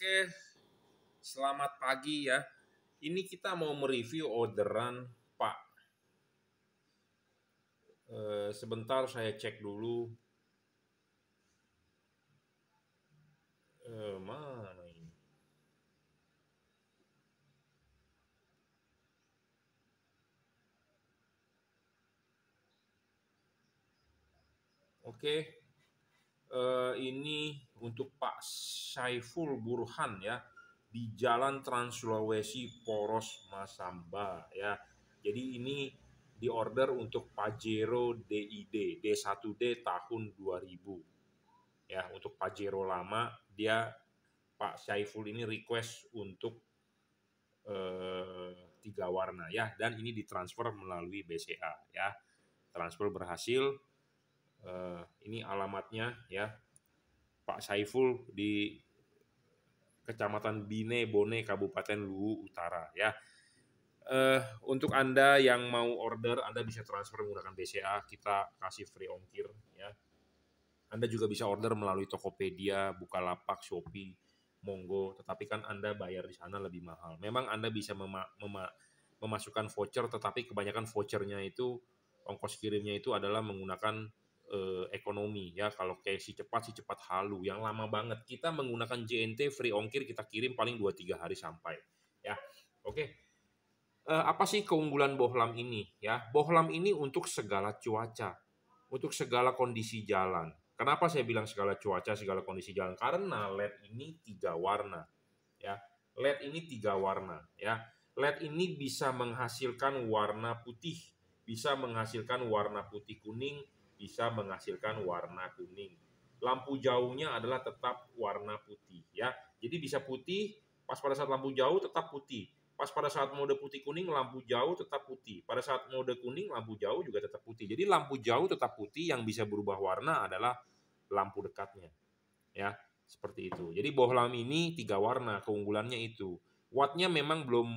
Oke, selamat pagi ya. Ini kita mau mereview orderan Pak. E, sebentar saya cek dulu. E, mana ini? Oke eh, ini untuk Pak Saiful Burhan ya di Jalan Trans Sulawesi Poros Masamba ya. Jadi ini di order untuk Pajero DID D1D tahun 2000. Ya, untuk Pajero lama dia Pak Saiful ini request untuk eh, tiga warna ya dan ini ditransfer melalui BCA ya. Transfer berhasil Eh, ini alamatnya ya. Pak Saiful di Kecamatan Bine Bone Kabupaten Luwu Utara ya. Uh, untuk Anda yang mau order, Anda bisa transfer menggunakan BCA, kita kasih free ongkir ya. Anda juga bisa order melalui Tokopedia, Bukalapak, Shopee, monggo, tetapi kan Anda bayar di sana lebih mahal. Memang Anda bisa mema mema memasukkan voucher, tetapi kebanyakan vouchernya itu ongkos kirimnya itu adalah menggunakan eh, ekonomi ya kalau kayak si cepat si cepat halu yang lama banget kita menggunakan JNT free ongkir kita kirim paling 2-3 hari sampai ya oke okay. eh, apa sih keunggulan bohlam ini ya bohlam ini untuk segala cuaca untuk segala kondisi jalan kenapa saya bilang segala cuaca segala kondisi jalan karena LED ini tiga warna ya LED ini tiga warna ya LED ini bisa menghasilkan warna putih bisa menghasilkan warna putih kuning bisa menghasilkan warna kuning. Lampu jauhnya adalah tetap warna putih ya. Jadi bisa putih, pas pada saat lampu jauh tetap putih. Pas pada saat mode putih kuning lampu jauh tetap putih. Pada saat mode kuning lampu jauh juga tetap putih. Jadi lampu jauh tetap putih yang bisa berubah warna adalah lampu dekatnya. Ya, seperti itu. Jadi bohlam ini tiga warna keunggulannya itu. Wattnya memang belum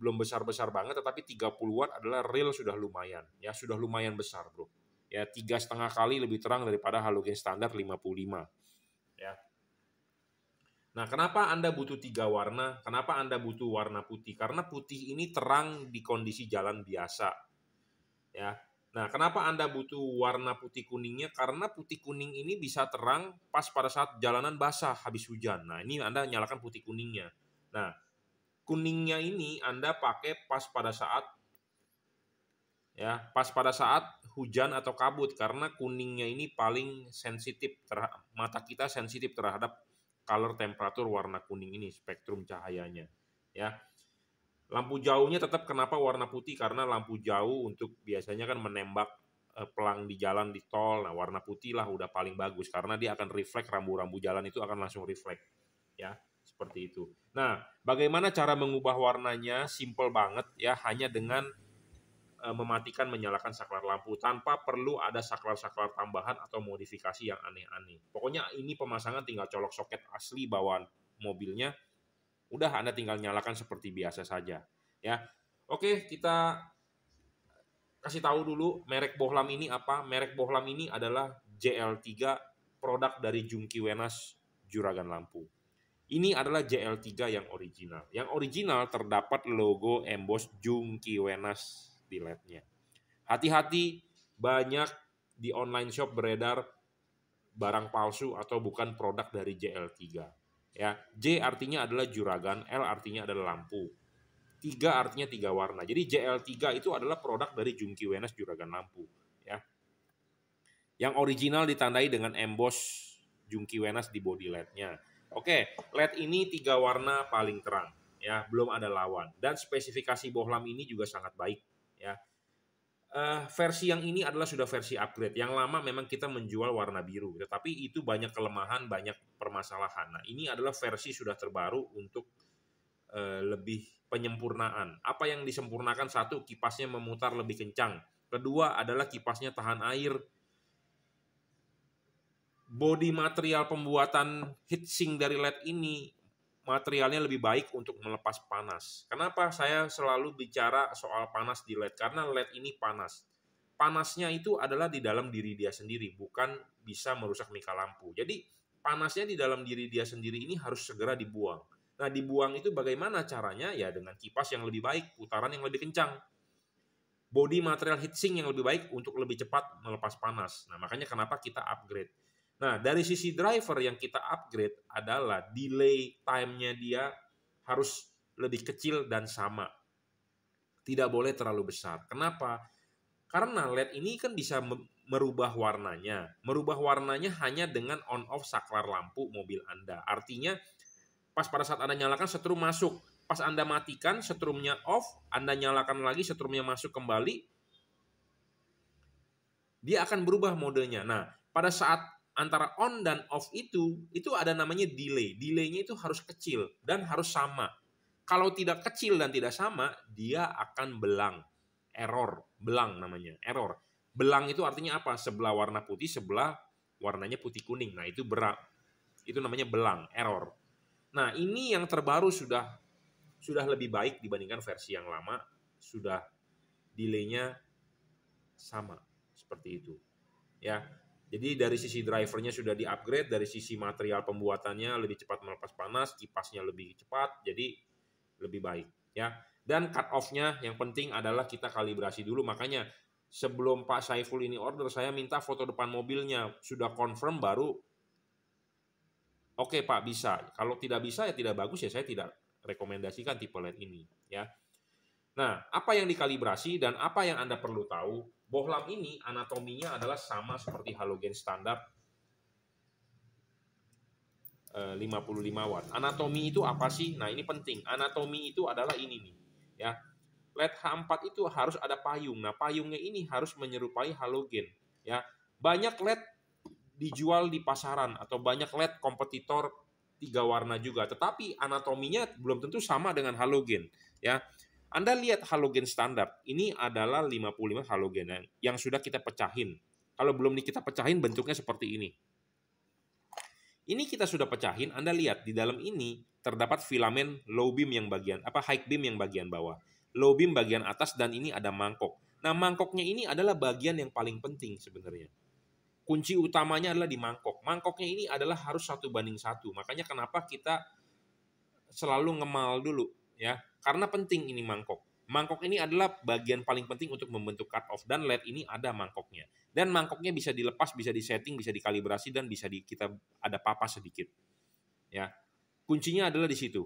belum besar-besar banget tetapi 30 watt adalah real sudah lumayan. Ya, sudah lumayan besar, Bro ya tiga setengah kali lebih terang daripada halogen standar 55 ya nah kenapa anda butuh tiga warna kenapa anda butuh warna putih karena putih ini terang di kondisi jalan biasa ya nah kenapa anda butuh warna putih kuningnya karena putih kuning ini bisa terang pas pada saat jalanan basah habis hujan nah ini anda nyalakan putih kuningnya nah kuningnya ini anda pakai pas pada saat ya pas pada saat hujan atau kabut karena kuningnya ini paling sensitif mata kita sensitif terhadap color temperatur warna kuning ini spektrum cahayanya ya lampu jauhnya tetap kenapa warna putih karena lampu jauh untuk biasanya kan menembak e, pelang di jalan di tol nah warna putih lah udah paling bagus karena dia akan refleks rambu-rambu jalan itu akan langsung refleks ya seperti itu nah bagaimana cara mengubah warnanya simple banget ya hanya dengan Eh, mematikan menyalakan saklar lampu tanpa perlu ada saklar-saklar tambahan atau modifikasi yang aneh-aneh. Pokoknya ini pemasangan tinggal colok soket asli bawaan mobilnya. Udah Anda tinggal nyalakan seperti biasa saja, ya. Oke, kita kasih tahu dulu merek bohlam ini apa. Merek bohlam ini adalah JL3 produk dari Jungki Wenas Juragan Lampu. Ini adalah JL3 yang original. Yang original terdapat logo emboss Jungki Wenas di labnya. Hati-hati banyak di online shop beredar barang palsu atau bukan produk dari JL3. Ya, J artinya adalah juragan, L artinya adalah lampu. tiga artinya tiga warna. Jadi JL3 itu adalah produk dari Jungki Wenas juragan lampu, ya. Yang original ditandai dengan emboss Jungki Wenas di body LED-nya. Oke, LED ini tiga warna paling terang, ya, belum ada lawan. Dan spesifikasi bohlam ini juga sangat baik ya. Uh, versi yang ini adalah sudah versi upgrade. Yang lama memang kita menjual warna biru, tetapi itu banyak kelemahan, banyak permasalahan. Nah, ini adalah versi sudah terbaru untuk uh, lebih penyempurnaan. Apa yang disempurnakan satu kipasnya memutar lebih kencang. Kedua adalah kipasnya tahan air. Body material pembuatan heatsink dari LED ini materialnya lebih baik untuk melepas panas. Kenapa saya selalu bicara soal panas di LED? Karena LED ini panas. Panasnya itu adalah di dalam diri dia sendiri, bukan bisa merusak mika lampu. Jadi panasnya di dalam diri dia sendiri ini harus segera dibuang. Nah, dibuang itu bagaimana caranya? Ya dengan kipas yang lebih baik, putaran yang lebih kencang. Body material heatsink yang lebih baik untuk lebih cepat melepas panas. Nah, makanya kenapa kita upgrade Nah, dari sisi driver yang kita upgrade adalah delay time-nya dia harus lebih kecil dan sama. Tidak boleh terlalu besar. Kenapa? Karena LED ini kan bisa merubah warnanya. Merubah warnanya hanya dengan on-off saklar lampu mobil Anda. Artinya, pas pada saat Anda nyalakan, setrum masuk. Pas Anda matikan, setrumnya off, Anda nyalakan lagi, setrumnya masuk kembali, dia akan berubah modenya. Nah, pada saat antara on dan off itu itu ada namanya delay. Delaynya itu harus kecil dan harus sama. Kalau tidak kecil dan tidak sama, dia akan belang. Error, belang namanya, error. Belang itu artinya apa? Sebelah warna putih, sebelah warnanya putih kuning. Nah, itu berat, Itu namanya belang, error. Nah, ini yang terbaru sudah sudah lebih baik dibandingkan versi yang lama, sudah delaynya sama seperti itu. Ya, jadi dari sisi drivernya sudah diupgrade, dari sisi material pembuatannya lebih cepat melepas panas, kipasnya lebih cepat, jadi lebih baik ya. Dan cut off-nya yang penting adalah kita kalibrasi dulu. Makanya sebelum Pak Saiful ini order, saya minta foto depan mobilnya. Sudah confirm baru Oke Pak bisa. Kalau tidak bisa ya tidak bagus ya saya tidak rekomendasikan tipe LED ini ya. Nah, apa yang dikalibrasi dan apa yang Anda perlu tahu bohlam ini anatominya adalah sama seperti halogen standar 55 eh, watt. Anatomi itu apa sih? Nah, ini penting. Anatomi itu adalah ini nih, ya. LED H4 itu harus ada payung. Nah, payungnya ini harus menyerupai halogen, ya. Banyak LED dijual di pasaran atau banyak LED kompetitor tiga warna juga, tetapi anatominya belum tentu sama dengan halogen, ya. Anda lihat halogen standar, ini adalah 55 halogen yang, sudah kita pecahin. Kalau belum kita pecahin bentuknya seperti ini. Ini kita sudah pecahin, Anda lihat di dalam ini terdapat filamen low beam yang bagian apa high beam yang bagian bawah, low beam bagian atas dan ini ada mangkok. Nah, mangkoknya ini adalah bagian yang paling penting sebenarnya. Kunci utamanya adalah di mangkok. Mangkoknya ini adalah harus satu banding satu. Makanya kenapa kita selalu ngemal dulu ya karena penting ini mangkok. Mangkok ini adalah bagian paling penting untuk membentuk cut off dan LED ini ada mangkoknya. Dan mangkoknya bisa dilepas, bisa disetting, bisa dikalibrasi dan bisa di, kita ada papa sedikit. Ya. Kuncinya adalah di situ.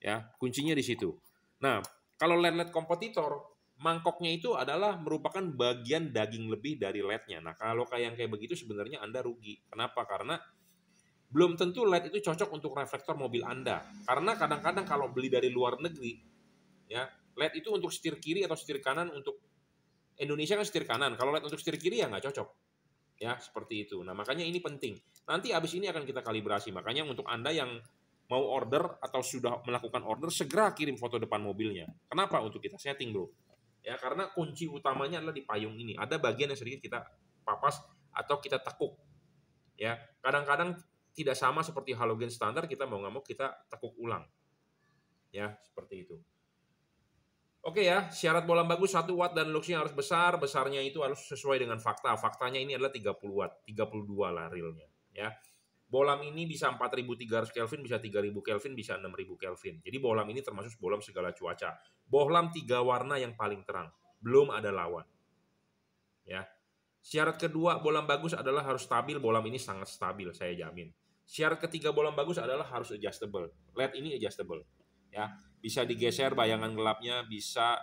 Ya, kuncinya di situ. Nah, kalau LED-LED kompetitor, mangkoknya itu adalah merupakan bagian daging lebih dari LED-nya. Nah, kalau kayak yang kayak begitu sebenarnya Anda rugi. Kenapa? Karena belum tentu LED itu cocok untuk reflektor mobil Anda. Karena kadang-kadang kalau beli dari luar negeri, ya LED itu untuk setir kiri atau setir kanan untuk Indonesia kan setir kanan. Kalau LED untuk setir kiri ya nggak cocok. Ya, seperti itu. Nah, makanya ini penting. Nanti habis ini akan kita kalibrasi. Makanya untuk Anda yang mau order atau sudah melakukan order, segera kirim foto depan mobilnya. Kenapa? Untuk kita setting, bro. Ya, karena kunci utamanya adalah di payung ini. Ada bagian yang sedikit kita papas atau kita tekuk. Ya, kadang-kadang tidak sama seperti halogen standar kita mau nggak mau kita tekuk ulang ya seperti itu Oke ya, syarat bolam bagus satu watt dan luxnya harus besar, besarnya itu harus sesuai dengan fakta. Faktanya ini adalah 30 watt, 32 lah realnya ya. Bolam ini bisa 4300 Kelvin, bisa 3000 Kelvin, bisa 6000 Kelvin. Jadi bolam ini termasuk bolam segala cuaca. Bohlam tiga warna yang paling terang, belum ada lawan. Ya. Syarat kedua, bolam bagus adalah harus stabil. Bolam ini sangat stabil, saya jamin. Syarat ketiga bola bagus adalah harus adjustable. LED ini adjustable. Ya, bisa digeser bayangan gelapnya, bisa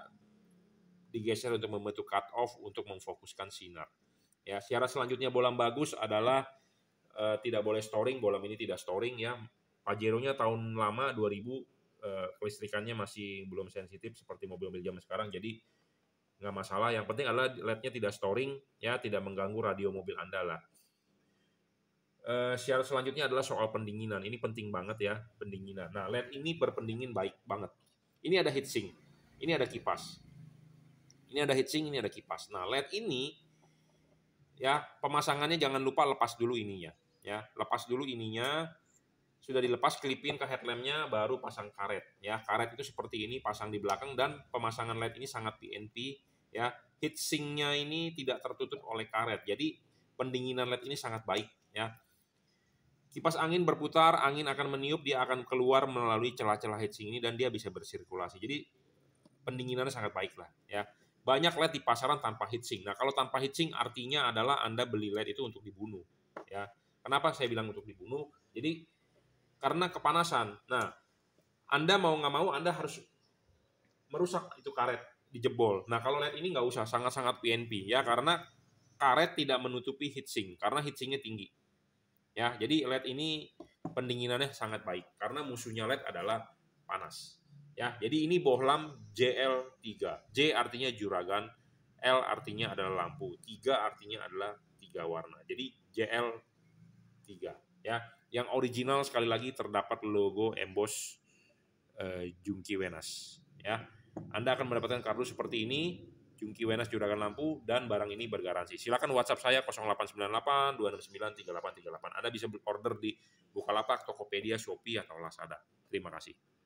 digeser untuk membentuk cut off untuk memfokuskan sinar. Ya, syarat selanjutnya bola bagus adalah uh, tidak boleh storing, bola ini tidak storing ya. Pajero-nya tahun lama 2000 eh, kelistrikannya masih belum sensitif seperti mobil-mobil zaman sekarang. Jadi nggak masalah. Yang penting adalah LED-nya tidak storing, ya tidak mengganggu radio mobil Anda lah uh, eh, syarat selanjutnya adalah soal pendinginan. Ini penting banget ya, pendinginan. Nah, LED ini berpendingin baik banget. Ini ada heatsink, ini ada kipas. Ini ada heatsink, ini ada kipas. Nah, LED ini ya, pemasangannya jangan lupa lepas dulu ininya, ya. Lepas dulu ininya. Sudah dilepas klipin ke headlampnya, baru pasang karet. Ya, karet itu seperti ini, pasang di belakang dan pemasangan LED ini sangat PNP. Ya, heatsinknya ini tidak tertutup oleh karet. Jadi pendinginan LED ini sangat baik. Ya, Kipas angin berputar, angin akan meniup, dia akan keluar melalui celah-celah heatsink ini dan dia bisa bersirkulasi. Jadi pendinginannya sangat baik lah ya. Banyak LED di pasaran tanpa heatsink. Nah kalau tanpa heatsink artinya adalah Anda beli LED itu untuk dibunuh ya. Kenapa saya bilang untuk dibunuh? Jadi karena kepanasan. Nah Anda mau nggak mau Anda harus merusak itu karet di jebol. Nah kalau LED ini nggak usah sangat-sangat PNP ya karena karet tidak menutupi heatsink karena heatsinknya tinggi Ya, jadi LED ini pendinginannya sangat baik karena musuhnya LED adalah panas. Ya, jadi ini bohlam JL3. J artinya juragan, L artinya adalah lampu, 3 artinya adalah tiga warna. Jadi JL3 ya. Yang original sekali lagi terdapat logo emboss eh, Junki Wenas ya. Anda akan mendapatkan kardus seperti ini Jungki Wenas Juragan Lampu dan barang ini bergaransi. Silakan WhatsApp saya 0898 269 3838. Anda bisa order di Bukalapak, Tokopedia, Shopee atau Lazada. Terima kasih.